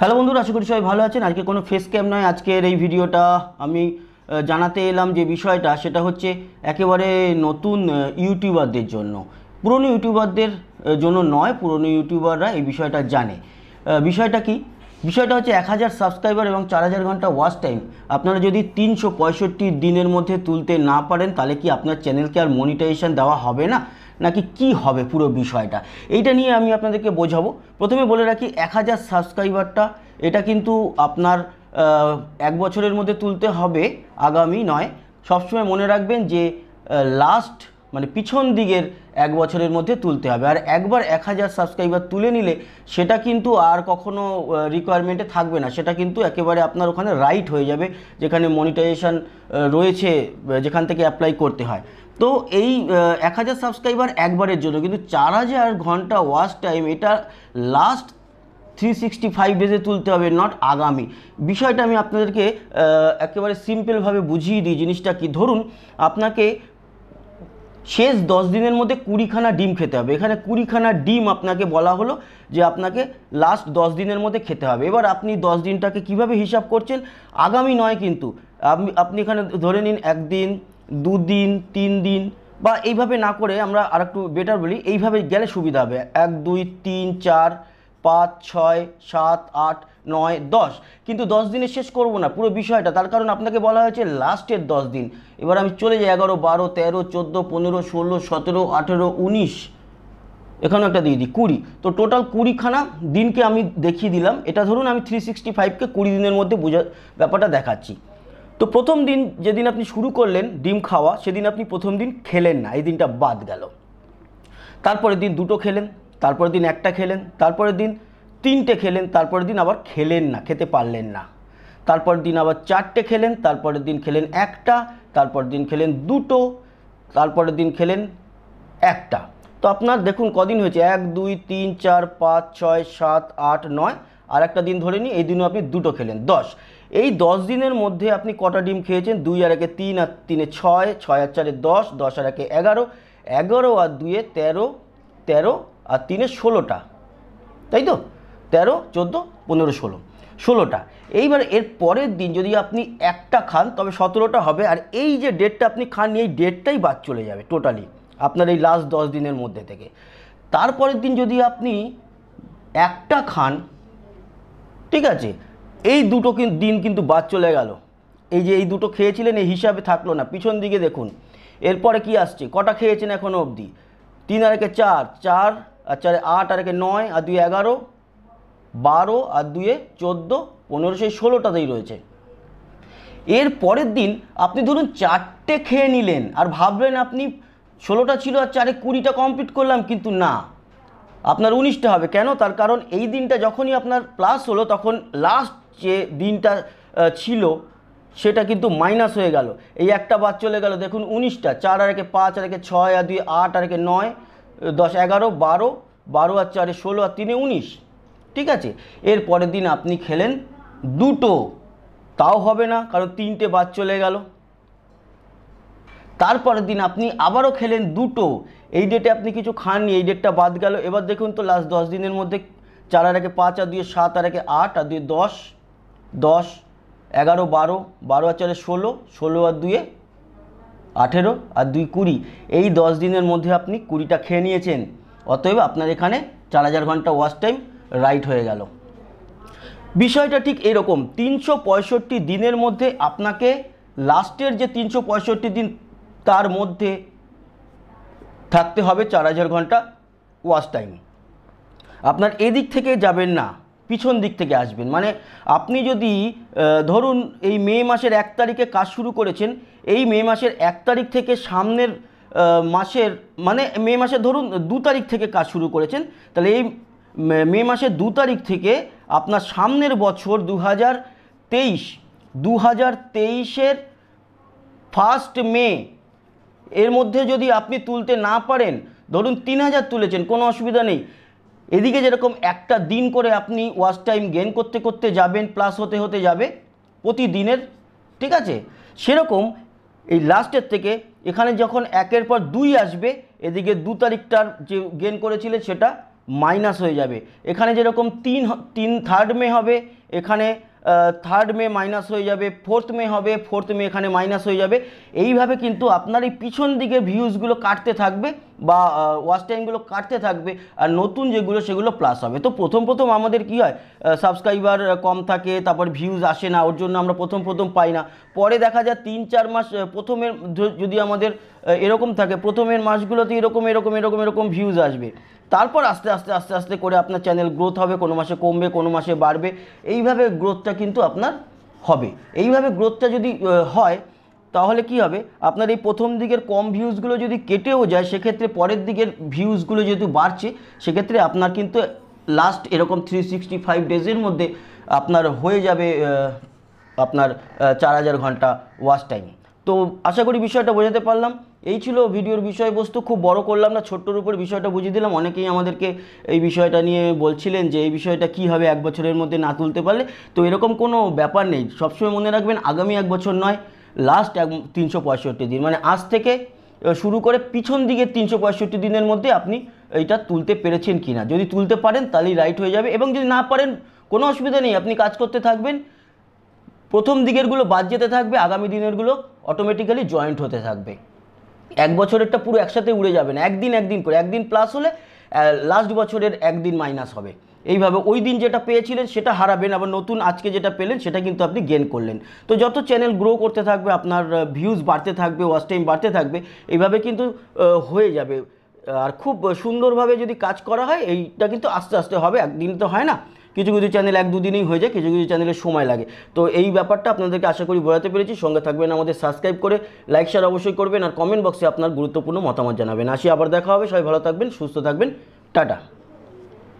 hello বন্ধুরা আশা করি সবাই ভালো আছেন আজকে কোনো ফেস ক্যাম নয় আজকের এই ভিডিওটা আমি জানাতে এলাম যে বিষয়টা সেটা হচ্ছে একেবারে নতুন ইউটিউবারদের জন্য পুরনো ইউটিউবারদের জন্য নয় পুরনো ইউটিউবাররা এই বিষয়টা জানে বিষয়টা কি বিষয়টা হচ্ছে এক হাজার সাবস্ক্রাইবার এবং চার হাজার ঘন্টা ওয়াচ টাইম আপনারা যদি তিনশো পঁয়ষট্টি দিনের মধ্যে তুলতে না পারেন তাহলে কি আপনার চ্যানেলকে আর মনিটাইজেশন দেওয়া হবে না নাকি কি হবে পুরো বিষয়টা এইটা নিয়ে আমি আপনাদেরকে বোঝাবো প্রথমে বলে রাখি এক হাজার সাবস্ক্রাইবারটা এটা কিন্তু আপনার এক বছরের মধ্যে তুলতে হবে আগামী নয় সবসময় মনে রাখবেন যে লাস্ট মানে পিছন দিকের এক বছরের মধ্যে তুলতে হবে আর একবার এক হাজার সাবস্ক্রাইবার তুলে নিলে সেটা কিন্তু আর কখনো রিকোয়ারমেন্টে থাকবে না সেটা কিন্তু একেবারে আপনার ওখানে রাইট হয়ে যাবে যেখানে মনিটাইজেশান রয়েছে যেখান থেকে অ্যাপ্লাই করতে হয় তো এই এক হাজার সাবস্ক্রাইবার একবারের জন্য কিন্তু চার হাজার ঘন্টা ওয়াচ টাইম এটা লাস্ট থ্রি সিক্সটি ফাইভ ডেজে তুলতে হবে নট আগামী বিষয়টা আমি আপনাদেরকে একেবারে সিম্পলভাবে বুঝিয়ে দিই জিনিসটা কি ধরুন আপনাকে শেষ দশ দিনের মধ্যে কুড়িখানা ডিম খেতে হবে এখানে কুড়িখানা ডিম আপনাকে বলা হলো যে আপনাকে লাস্ট দশ দিনের মধ্যে খেতে হবে এবার আপনি দশ দিনটাকে কিভাবে হিসাব করছেন আগামী নয় কিন্তু আপনি এখানে ধরে নিন একদিন দুদিন তিন দিন বা এইভাবে না করে আমরা আর একটু বেটার বলি এইভাবে গেলে সুবিধা হবে এক দুই তিন চার পাঁচ ছয় সাত আট নয় দশ কিন্তু দশ দিনে শেষ করব না পুরো বিষয়টা তার কারণ আপনাকে বলা হয়েছে লাস্টের দশ দিন এবার আমি চলে যাই এগারো বারো তেরো চোদ্দো পনেরো ষোলো সতেরো আঠেরো উনিশ এখানেও একটা দিয়ে দিই কুড়ি তো টোটাল কুড়িখানা দিনকে আমি দেখিয়ে দিলাম এটা ধরুন আমি থ্রি সিক্সটি ফাইভকে কুড়ি দিনের মধ্যে বোঝা ব্যাপারটা দেখাচ্ছি তো প্রথম দিন যেদিন আপনি শুরু করলেন ডিম খাওয়া সেদিন আপনি প্রথম দিন খেলেন না এই দিনটা বাদ গেল তারপরের দিন দুটো খেলেন তারপরের দিন একটা খেলেন তারপরের দিন তিনটে খেলেন তারপরের দিন আবার খেলেন না খেতে পারলেন না তারপরের দিন আবার চারটে খেলেন তারপরের দিন খেলেন একটা তারপরের দিন খেলেন দুটো তারপরের দিন খেলেন একটা তো আপনার দেখুন কদিন হয়েছে এক দুই তিন চার পাঁচ ছয় সাত আট নয় আর একটা দিন ধরে নিই এই দিনও আপনি দুটো খেলেন দশ এই দশ দিনের মধ্যে আপনি কটা ডিম খেয়েছেন দুই আর একে তিন আর তিনে ছয় ছয় আর চারে দশ দশ আর একে এগারো এগারো আর দুয়ে তেরো তেরো আর তিনে ষোলোটা তাই তো তেরো চোদ্দো পনেরো ষোলো ষোলোটা এইবার এর পরের দিন যদি আপনি একটা খান তবে সতেরোটা হবে আর এই যে ডেটটা আপনি খান এই ডেটটাই বাদ চলে যাবে টোটালি আপনার এই লাস্ট দশ দিনের মধ্যে থেকে তারপরের দিন যদি আপনি একটা খান ঠিক আছে এই দুটো দিন কিন্তু বাদ চলে গেল এই যে এই দুটো খেয়েছিলেন এই হিসাবে থাকলো না পিছন দিকে দেখুন এরপরে কি আসছে কটা খেয়েছেন এখনও অবধি তিন আরেকে চার চার আর চারে আট আর একে নয় আর দুই এগারো বারো আর দুয়ে চোদ্দো পনেরো সেই ষোলোটাতেই রয়েছে এর পরের দিন আপনি ধরুন চারটে খেয়ে নিলেন আর ভাবলেন আপনি ষোলোটা ছিল আর চারে কুড়িটা কমপ্লিট করলাম কিন্তু না আপনার উনিশটা হবে কেন তার কারণ এই দিনটা যখনই আপনার প্লাস হলো তখন লাস্ট যে দিনটা ছিল সেটা কিন্তু মাইনাস হয়ে গেল এই একটা বাদ চলে গেল দেখুন উনিশটা চার আর একে পাঁচ আর একে ছয় আর দুই আট আর একে নয় দশ এগারো বারো বারো আর চারে ষোলো আর তিনে উনিশ ঠিক আছে এর পরের দিন আপনি খেলেন দুটো তাও হবে না কারণ তিনটে বাদ চলে গেল তারপরের দিন আপনি আবারও খেলেন দুটো এই ডেটে আপনি কিছু খাননি এই ডেটটা বাদ গেল এবার দেখুন তো লাস্ট দশ দিনের মধ্যে চার আর একে পাঁচ আর দুয়ে সাত আর একে আট আর দুয়ে দশ দশ এগারো বারো বারো আর চারে ষোলো ষোলো আর দুয়ে আঠেরো আর দুই কুড়ি এই দশ দিনের মধ্যে আপনি কুড়িটা খেয়ে নিয়েছেন অতএব আপনার এখানে চার হাজার ঘন্টা ওয়াচ টাইম রাইট হয়ে গেল বিষয়টা ঠিক এরকম তিনশো দিনের মধ্যে আপনাকে লাস্টের যে তিনশো দিন তার মধ্যে থাকতে হবে চার হাজার ঘন্টা ওয়াচ টাইম আপনার এদিক থেকে যাবেন না পিছন দিক থেকে আসবেন মানে আপনি যদি ধরুন এই মে মাসের এক তারিখে কাজ শুরু করেছেন এই মে মাসের এক তারিখ থেকে সামনের মাসের মানে মে মাসের ধরুন দু তারিখ থেকে কাজ শুরু করেছেন তাহলে এই মে মাসের দু তারিখ থেকে আপনার সামনের বছর দু হাজার তেইশ দু হাজার তেইশের ফার্স্ট মে এর মধ্যে যদি আপনি তুলতে না পারেন ধরুন তিন হাজার তুলেছেন কোনো অসুবিধা নেই এদিকে যেরকম একটা দিন করে আপনি ওয়াশ টাইম গেন করতে করতে যাবেন প্লাস হতে হতে যাবে প্রতিদিনের ঠিক আছে সেরকম এই লাস্টের থেকে এখানে যখন একের পর দুই আসবে এদিকে দু তারিখটার যে গেন করেছিলেন সেটা মাইনাস হয়ে যাবে এখানে যেরকম তিন তিন থার্ড মে হবে এখানে থার্ড মে মাইনাস হয়ে যাবে ফোর্থ মে হবে ফোর্থ মে এখানে মাইনাস হয়ে যাবে এইভাবে কিন্তু আপনার এই পিছন দিকের ভিউজগুলো কাটতে থাকবে বা ওয়াচ টাইমগুলো কাটতে থাকবে আর নতুন যেগুলো সেগুলো প্লাস হবে তো প্রথম প্রথম আমাদের কি হয় সাবস্ক্রাইবার কম থাকে তারপর ভিউজ আসে না ওর জন্য আমরা প্রথম প্রথম পাই না পরে দেখা যায় তিন চার মাস প্রথমের যদি আমাদের এরকম থাকে প্রথমের মাসগুলোতে এরকম এরকম এরকম এরকম ভিউজ আসবে তারপর আস্তে আস্তে আস্তে আস্তে করে আপনার চ্যানেল গ্রোথ হবে কোনো মাসে কমবে কোনো মাসে বাড়বে এইভাবে গ্রোথটা কিন্তু আপনার হবে এইভাবে গ্রোথটা যদি হয় তাহলে কি হবে আপনার এই প্রথম দিকের কম ভিউজগুলো যদি কেটেও যায় সেক্ষেত্রে পরের দিকের ভিউজগুলো যেহেতু বাড়ছে সেক্ষেত্রে আপনার কিন্তু লাস্ট এরকম থ্রি সিক্সটি ফাইভ ডেজের মধ্যে আপনার হয়ে যাবে আপনার চার হাজার ঘন্টা ওয়াশ টাইম তো আশা করি বিষয়টা বোঝাতে পারলাম এই ছিল ভিডিওর বিষয়বস্তু খুব বড় করলাম না ছোট্টর উপর বিষয়টা বুঝিয়ে দিলাম অনেকেই আমাদেরকে এই বিষয়টা নিয়ে বলছিলেন যে এই বিষয়টা কী হবে এক বছরের মধ্যে না তুলতে পারলে তো এরকম কোনো ব্যাপার নেই সবসময় মনে রাখবেন আগামী এক বছর নয় লাস্ট এক তিনশো পঁয়ষট্টি দিন মানে আজ থেকে শুরু করে পিছন দিকে তিনশো পঁয়ষট্টি দিনের মধ্যে আপনি এইটা তুলতে পেরেছেন কি না যদি তুলতে পারেন তাহলেই রাইট হয়ে যাবে এবং যদি না পারেন কোনো অসুবিধা নেই আপনি কাজ করতে থাকবেন প্রথম দিকেরগুলো বাদ যেতে থাকবে আগামী দিনেরগুলো অটোমেটিক্যালি জয়েন্ট হতে থাকবে এক বছরেরটা পুরো একসাথে উড়ে যাবে না একদিন একদিন করে একদিন প্লাস হলে লাস্ট বছরের একদিন মাইনাস হবে এইভাবে ওই দিন যেটা পেয়েছিলেন সেটা হারাবেন আবার নতুন আজকে যেটা পেলেন সেটা কিন্তু আপনি গেন করলেন তো যত চ্যানেল গ্রো করতে থাকবে আপনার ভিউজ বাড়তে থাকবে ওয়াচ টাইম বাড়তে থাকবে এইভাবে কিন্তু হয়ে যাবে আর খুব সুন্দরভাবে যদি কাজ করা হয় এইটা কিন্তু আস্তে আস্তে হবে একদিন তো হয় না কিছু কিছু চ্যানেল এক দুদিনই হয়ে যায় কিছু কিছু চ্যানেলে সময় লাগে তো এই ব্যাপারটা আপনাদেরকে আশা করি বোঝাতে পেরেছি সঙ্গে থাকবেন আমাদের সাবস্ক্রাইব করে লাইক শেয়ার অবশ্যই করবেন আর কমেন্ট বক্সে আপনার গুরুত্বপূর্ণ মতামত জানাবেন আসি আবার দেখা হবে সবাই ভালো থাকবেন সুস্থ থাকবেন টাটা